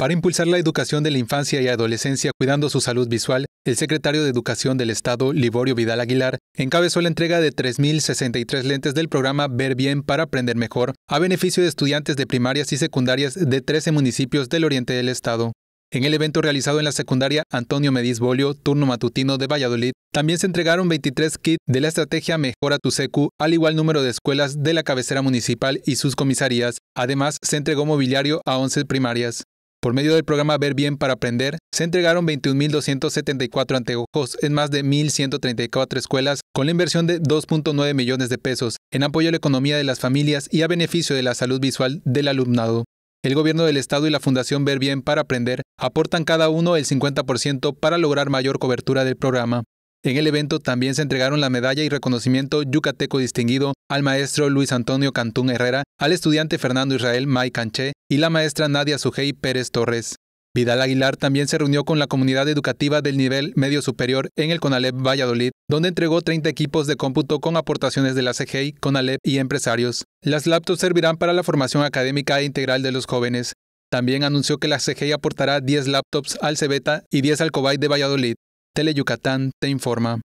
Para impulsar la educación de la infancia y adolescencia cuidando su salud visual, el secretario de Educación del Estado, Liborio Vidal Aguilar, encabezó la entrega de 3.063 lentes del programa Ver Bien para Aprender Mejor a beneficio de estudiantes de primarias y secundarias de 13 municipios del oriente del Estado. En el evento realizado en la secundaria Antonio Mediz Bolio, turno matutino de Valladolid, también se entregaron 23 kits de la estrategia Mejora tu Secu, al igual número de escuelas de la cabecera municipal y sus comisarías. Además, se entregó mobiliario a 11 primarias. Por medio del programa Ver Bien para Aprender, se entregaron 21.274 anteojos en más de 1.134 escuelas con la inversión de 2.9 millones de pesos en apoyo a la economía de las familias y a beneficio de la salud visual del alumnado. El gobierno del estado y la Fundación Ver Bien para Aprender aportan cada uno el 50% para lograr mayor cobertura del programa. En el evento también se entregaron la medalla y reconocimiento yucateco distinguido al maestro Luis Antonio Cantún Herrera, al estudiante Fernando Israel May Canché y la maestra Nadia Sujei Pérez Torres. Vidal Aguilar también se reunió con la comunidad educativa del nivel medio superior en el CONALEP Valladolid, donde entregó 30 equipos de cómputo con aportaciones de la CGI, CONALEP y empresarios. Las laptops servirán para la formación académica e integral de los jóvenes. También anunció que la CGI aportará 10 laptops al Cebeta y 10 al Cobay de Valladolid. Yucatán te informa.